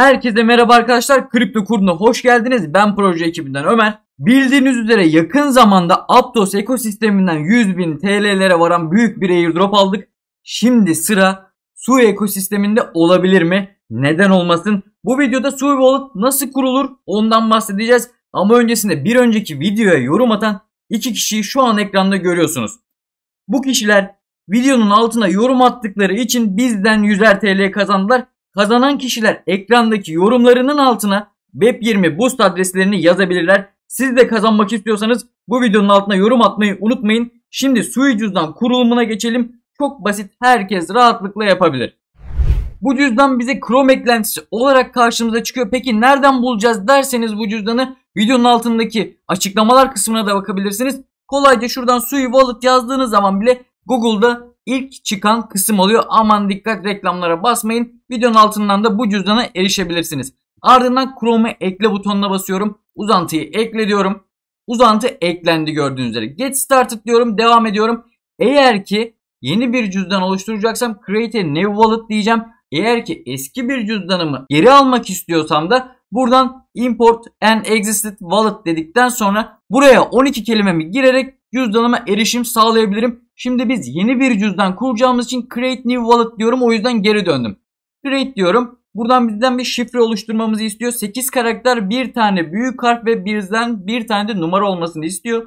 Herkese merhaba arkadaşlar. Kripto Kurnu'na hoş geldiniz. Ben proje ekibinden Ömer. Bildiğiniz üzere yakın zamanda Aptos ekosisteminden 100.000 TL'lere varan büyük bir airdrop aldık. Şimdi sıra Su ekosisteminde olabilir mi? Neden olmasın? Bu videoda Su Wallet nasıl kurulur ondan bahsedeceğiz. Ama öncesinde bir önceki videoya yorum atan iki kişiyi şu an ekranda görüyorsunuz. Bu kişiler videonun altına yorum attıkları için bizden 100'er TL kazandılar Kazanan kişiler ekrandaki yorumlarının altına BEP20 Boost adreslerini yazabilirler. Siz de kazanmak istiyorsanız bu videonun altına yorum atmayı unutmayın. Şimdi suyu cüzdan kurulumuna geçelim. Çok basit herkes rahatlıkla yapabilir. Bu cüzdan bize Chrome eklentisi olarak karşımıza çıkıyor. Peki nereden bulacağız derseniz bu cüzdanı videonun altındaki açıklamalar kısmına da bakabilirsiniz. Kolayca şuradan suyu Wallet yazdığınız zaman bile Google'da ilk çıkan kısım oluyor. Aman dikkat reklamlara basmayın. Videonun altından da bu cüzdana erişebilirsiniz. Ardından Chrome'e ekle butonuna basıyorum. Uzantıyı ekle diyorum. Uzantı eklendi gördüğünüz üzere. Get started diyorum. Devam ediyorum. Eğer ki yeni bir cüzdan oluşturacaksam create a new wallet diyeceğim. Eğer ki eski bir cüzdanımı geri almak istiyorsam da buradan import and existed wallet dedikten sonra buraya 12 kelimemi girerek cüzdanıma erişim sağlayabilirim. Şimdi biz yeni bir cüzdan kuracağımız için create new wallet diyorum. O yüzden geri döndüm. Create diyorum. Buradan bizden bir şifre oluşturmamızı istiyor. 8 karakter, bir tane büyük harf ve bizden bir tane de numara olmasını istiyor.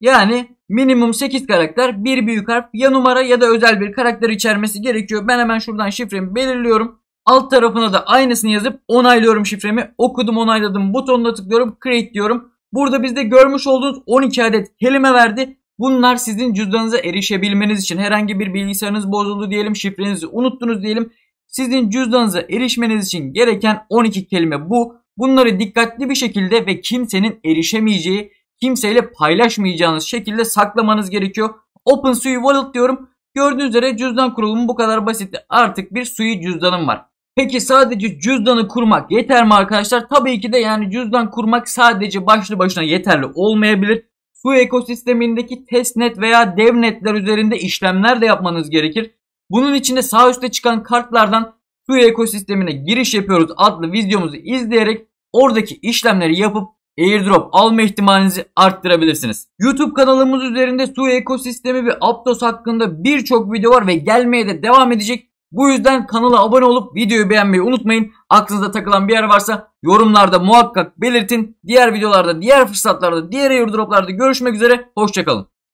Yani minimum 8 karakter, bir büyük harf ya numara ya da özel bir karakter içermesi gerekiyor. Ben hemen şuradan şifremi belirliyorum. Alt tarafına da aynısını yazıp onaylıyorum şifremi. Okudum onayladım butonuna tıklıyorum create diyorum. Burada bizde görmüş olduğunuz 12 adet kelime verdi. Bunlar sizin cüzdanınıza erişebilmeniz için herhangi bir bilgisayarınız bozuldu diyelim, şifrenizi unuttunuz diyelim. Sizin cüzdanınıza erişmeniz için gereken 12 kelime bu. Bunları dikkatli bir şekilde ve kimsenin erişemeyeceği, kimseyle paylaşmayacağınız şekilde saklamanız gerekiyor. OpenSUI Wallet diyorum. Gördüğünüz üzere cüzdan kurulumu bu kadar basitti. Artık bir sui cüzdanım var. Peki sadece cüzdanı kurmak yeter mi arkadaşlar? Tabii ki de yani cüzdan kurmak sadece başlı başına yeterli olmayabilir su ekosistemindeki testnet veya devnetler üzerinde işlemler de yapmanız gerekir. Bunun için de sağ üstte çıkan kartlardan su ekosistemine giriş yapıyoruz adlı videomuzu izleyerek oradaki işlemleri yapıp airdrop alma ihtimalinizi arttırabilirsiniz. YouTube kanalımız üzerinde su ekosistemi ve Aptos hakkında birçok video var ve gelmeye de devam edecek. Bu yüzden kanala abone olup videoyu beğenmeyi unutmayın. Aklınızda takılan bir yer varsa yorumlarda muhakkak belirtin. Diğer videolarda, diğer fırsatlarda, diğer airdroplarda görüşmek üzere. Hoşçakalın.